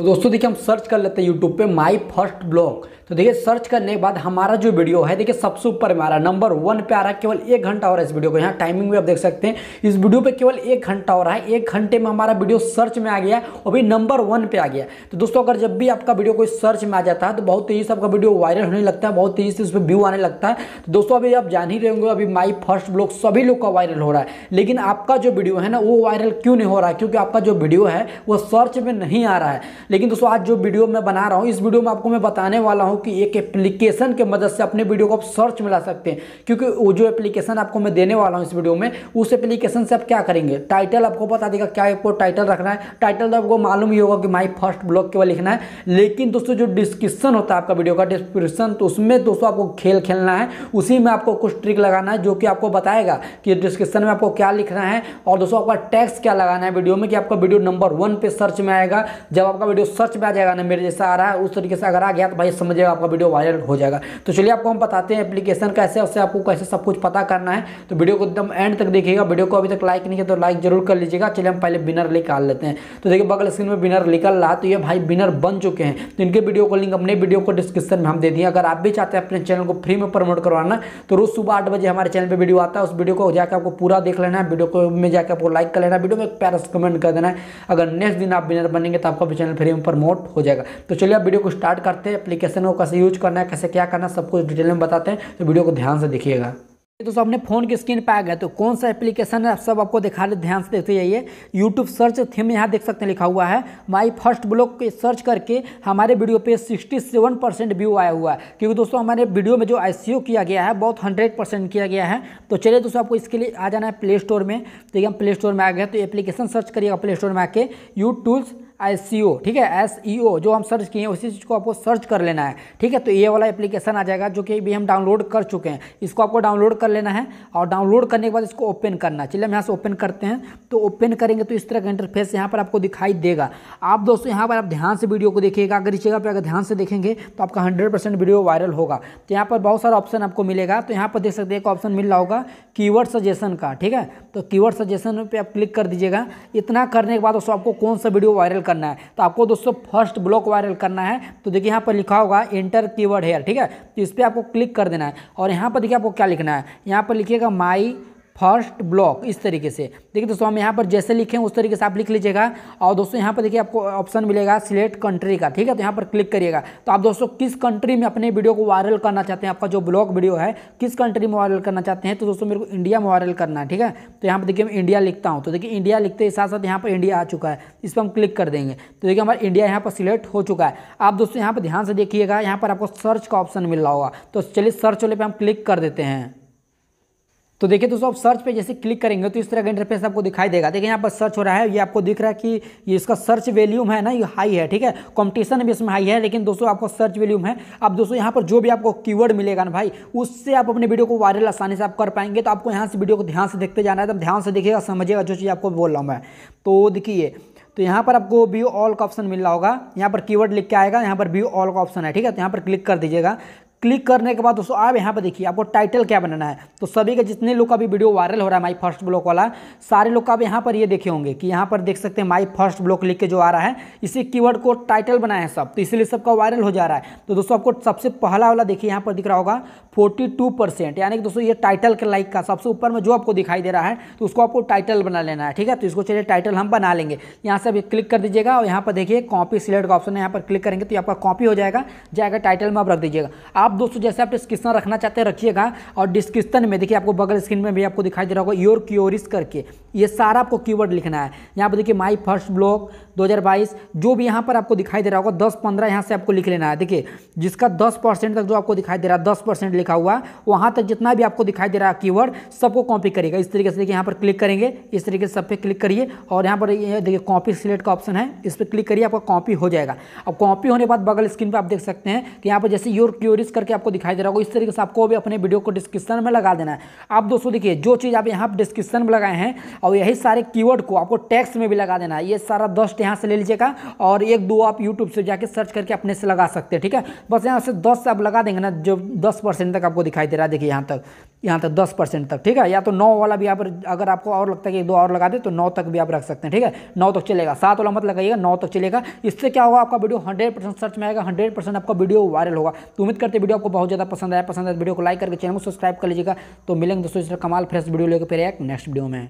तो दोस्तों देखिए हम सर्च कर लेते हैं यूट्यूब पे माय फर्स्ट ब्लॉग तो देखिए सर्च करने के बाद हमारा जो वीडियो है देखिए सबसे ऊपर में आ रहा है नंबर वन पे आ रहा है केवल एक घंटा हो रहा है इस वीडियो को यहाँ टाइमिंग भी आप देख सकते हैं इस वीडियो पे केवल एक घंटा हो रहा है एक घंटे में हमारा वीडियो सर्च में आ गया और भी नंबर वन पे आ गया तो दोस्तों अगर जब भी आपका वीडियो कोई सर्च में आ जाता है तो बहुत तेज़ी से आपका वीडियो वायरल होने लगता है बहुत तेज़ी से उस पर व्यू आने लगता है तो दोस्तों अभी आप जान ही रहे होंगे अभी माई फर्स्ट ब्लॉग सभी लोग का वायरल हो रहा है लेकिन आपका जो वीडियो है ना वो वायरल क्यों नहीं हो रहा है क्योंकि आपका जो वीडियो है वो सर्च में नहीं आ रहा है लेकिन दोस्तों आज जो वीडियो मैं बना रहा हूँ इस वीडियो में आपको मैं बताने वाला हूँ कि एक एप्लीकेशन के मदद से अपने वीडियो को आप सर्च में ला सकते हैं क्योंकि वो जो एप्लीकेशन आपको मैं देने वाला हूँ इस वीडियो में उस एप्लीकेशन से आप क्या करेंगे टाइटल आपको बता देगा क्या आपको टाइटल रखना है टाइटल तो आपको मालूम ही होगा कि माई फर्स्ट ब्लॉग केवल लिखना है लेकिन दोस्तों जो डिस्क्रिप्शन होता है आपका वीडियो का डिस्क्रिप्शन तो उसमें दोस्तों आपको खेल खेलना है उसी में आपको कुछ ट्रिक लगाना है जो कि आपको बताएगा कि डिस्क्रिप्शन में आपको क्या लिखना है और दोस्तों आपका टैक्स क्या लगाना है वीडियो में कि आपका वीडियो नंबर वन पे सर्च में आएगा जब आपका वीडियो वीडियो सर्च में आ जाएगा ना मेरे जैसा आ रहा है उस तरीके से अगर आ गया तो भाई समझिएगा आपका वीडियो वायरल हो जाएगा तो चलिए आपको हम बताते हैं एप्लीकेशन कैसे उससे आपको कैसे सब कुछ पता करना है तो वीडियो को एकदम एंड तक देखिएगा वीडियो को अभी तक लाइक नहीं किया तो लाइक जरूर कर लीजिएगा चलिए हम पहले बिनर निकाल लेते हैं तो देखिए बगल स्क्रीन में बिनर निकल रहा तो ये भाई बिनर बन चुके हैं तो इनके वीडियो को लिंक अपने वीडियो को डिस्क्रिप्शन में हम दे दिए अगर आप भी चाहते हैं अपने चैनल को फ्री में प्रमोट करवाना तो रोज सुबह आठ बजे हमारे चैनल पर वीडियो आता है उस वीडियो को जाकर आपको पूरा देख लेना है वीडियो को में जाकर आपको लाइक कर लेना है वीडियो में एक पैरस कमेंट कर देना है अगर नेक्स्ट दिन आप बिनर बनेंगे तो आपका चैनल फिर वीडियो में प्रमोट हो जाएगा तो चलिए आप वीडियो को स्टार्ट करते हैं एप्लीकेशन को कैसे यूज करना है कैसे क्या करना है सब कुछ डिटेल में बताते हैं तो वीडियो को ध्यान से देखिएगा दोस्तों तो अपने फ़ोन की स्क्रीन पर आ गया तो कौन सा एप्लीकेशन है सब आपको दिखा रहे ध्यान से देखते जाइए यूट्यूब सर्च थीम यहाँ देख सकते हैं लिखा हुआ है माई फर्स्ट ब्लॉग के सर्च करके हमारे वीडियो पे 67 परसेंट व्यू आया हुआ है क्योंकि दोस्तों हमारे वीडियो में जो आई किया गया है बहुत हंड्रेड परसेंट किया गया है तो चलिए दोस्तों आपको इसके लिए आ जाना है प्ले स्टोर में तो ये हम प्ले स्टोर में आ गए तो एप्लीकेशन सर्च करिएगा प्ले स्टोर में आके यू टूल्स एस ठीक है एस जो हम सर्च किए हैं उसी चीज़ को आपको सर्च कर लेना है ठीक है तो ये वाला एप्लीकेशन आ जाएगा जो कि भी हम डाउनलोड कर चुके हैं इसको आपको डाउनलोड कर लेना है और डाउनलोड करने के बाद इसको ओपन करना है चलिए हम यहाँ से ओपन करते हैं तो ओपन करेंगे तो इस तरह का इंटरफेस यहाँ पर आपको दिखाई देगा आप दोस्तों यहाँ पर आप ध्यान से वीडियो को देखिएगा अगर इस जगह पर अगर ध्यान से देखेंगे तो आपका हंड्रेड वीडियो वायरल होगा तो यहाँ पर बहुत सारा ऑप्शन आपको मिलेगा तो यहाँ पर देख सकते हैं एक ऑप्शन मिल रहा होगा कीवर्ड सजेशन का ठीक है तो कीवर्ड सजेशन पर आप क्लिक कर दीजिएगा इतना करने के बाद दोस्तों आपको कौन सा वीडियो वायरल करना है तो आपको दोस्तों फर्स्ट ब्लॉक वायरल करना है तो देखिए यहाँ पर लिखा होगा इंटर कीवर्ड हेयर ठीक है तो इस पर आपको क्लिक कर देना है और यहाँ पर देखिए आपको क्या लिखना है यहाँ पर लिखिएगा माई फर्स्ट ब्लॉक इस तरीके से देखिए दोस्तों हम यहाँ पर जैसे लिखें उस तरीके से आप लिख लीजिएगा और दोस्तों यहाँ पर देखिए आपको ऑप्शन मिलेगा सिलेक्ट कंट्री का ठीक है तो यहाँ पर क्लिक करिएगा तो आप दोस्तों किस कंट्री में अपने वीडियो को वायरल करना चाहते हैं आपका जो ब्लॉग वीडियो है किस कंट्री में वायरल करना चाहते हैं तो दोस्तों मेरे को इंडिया में वायरल करना है ठीक है तो यहाँ पर देखिए मैं इंडिया लिखता हूँ तो देखिए इंडिया लिखते के साथ साथ यहाँ पर इंडिया आ चुका है इस पर हम क्लिक कर देंगे तो देखिए हमारा इंडिया यहाँ पर सिलेक्ट हो चुका है आप दोस्तों यहाँ पर ध्यान से देखिएगा यहाँ पर आपको सर्च का ऑप्शन मिल रहा होगा तो चलिए सर्च वाले पर हम क्लिक कर देते हैं तो देखिए दोस्तों आप सर्च पे जैसे क्लिक करेंगे तो इस तरह का इंटरफेस आपको दिखाई देगा देखिए यहाँ पर सर्च हो रहा है ये आपको दिख रहा है कि ये इसका सर्च वैल्यूम है ना ये हाई है ठीक है कंपटीशन भी इसमें हाई है लेकिन दोस्तों आपको सर्च वैल्यूम है अब दोस्तों यहाँ पर जो भी आपको कीवर्ड मिलेगा ना भाई उससे आप अपने वीडियो को वायरल आसानी से आप कर पाएंगे तो आपको यहाँ से वीडियो को ध्यान से देखते जाना है तो ध्यान से देखिएगा समझिएगा जो चीज़ आपको बोल रहा हूँ मैं तो देखिए तो यहाँ पर आपको व्यू ऑल का ऑप्शन मिल रहा होगा यहाँ पर कीवर्ड लिख के आएगा यहाँ पर व्यू ऑल का ऑप्शन है ठीक है तो यहाँ पर क्लिक कर दीजिएगा क्लिक करने के बाद दोस्तों आप यहाँ पर देखिए आपको टाइटल क्या बनाना है तो सभी का जितने लोग का भी वीडियो वायरल हो रहा है माई फर्स्ट ब्लॉक वाला सारे लोग का आप यहाँ पर ये यह देखे होंगे कि यहाँ पर देख सकते हैं माई फर्स्ट ब्लॉक लिख के जो आ रहा है इसी कीवर्ड को टाइटल बनाया है सब तो इसीलिए सबका वायरल हो जा रहा है तो दोस्तों आपको सबसे पहला वाला देखिए यहाँ पर दिख रहा होगा फोर्टी यानी कि दोस्तों ये टाइटल के लाइक का सबसे ऊपर में जो आपको दिखाई दे रहा है तो उसको आपको टाइटल बना लेना है ठीक है तो इसको चलिए टाइटल हम बना लेंगे यहाँ से अभी क्लिक कर दीजिएगा और यहाँ पर देखिए कॉपी सिलेक्ट का ऑप्शन है यहाँ पर क्लिक करेंगे तो आपका कॉपी हो जाएगा जाएगा टाइटल में आप रख दीजिएगा आप आप दोस्तों जैसे आप डिस्क्रिप्शन रखना चाहते हैं रखिएगा और डिस्क्रिप्शन में देखिए आपको बगल स्क्रीन में भी आपको दिखाई दे रहा होगा योर क्योरिस करके ये सारा आपको कीवर्ड लिखना है यहाँ पर देखिए माई फर्स्ट ब्लॉग 2022 जो भी यहाँ पर आपको दिखाई दे रहा होगा दस पंद्रह यहाँ से आपको लिख लेना है देखिए जिसका दस तक जो आपको दिखाई दे रहा है दस लिखा हुआ वहाँ तक जितना भी आपको दिखाई दे रहा है कीवर्ड सबको कॉपी करेगा इस तरीके से देखिए यहाँ पर क्लिक करेंगे इस तरीके से सब पे क्लिक करिए और यहाँ पर ये देखिए कॉपी सिलेक्ट का ऑप्शन है इस पर क्लिक करिए आपका कॉपी हो जाएगा अब कॉपी होने के बाद बगल स्क्रीन पर आप देख सकते हैं कि यहाँ पर जैसे योर क्योरिस करके आपको दिखाई दे रहा होगा इस तरीके से आपको भी अपने वीडियो को डिस्क्रिप्शन में लगा देना है आप दोस्तों देखिए जो चीज़ आप यहाँ डिस्क्रिप्शन में लगाए हैं और यही सारे कीवर्ड को आपको टैक्स में भी लगा देना है ये सारा दस यहाँ से ले लीजिएगा और एक दो आप यूट्यूब से जाकर सर्च करके अपने से लगा सकते हैं ठीक है बस यहाँ से दस से आप लगा देंगे ना जो दस तक आपको दिखाई दे रहा है देखिए यहाँ तक यहाँ तक दस परसेंट तक ठीक है या तो नौ वाला भी आप अगर आपको और लगता है कि एक दो और लगा दे तो नौ तक भी आप रख सकते हैं ठीक है नौ तक चलेगा सात वाला मत लगाइएगा नौ तक चलेगा इससे क्या होगा आपका वीडियो हंड्रेड परसेंट सर्च में आएगा हंड्रेड परसेंट आपका वीडियो वायरल होगा तो उम्मीद करते वीडियो आपको बहुत ज़्यादा पसंद आया पसंद आया तो वीडियो को लाइक करके चैनल को सब्सक्राइब कर लीजिएगा तो मिलेंगे दोस्तों इस कमाल फ्रेश वीडियो लेकर फिर एक नेक्स्ट वीडियो में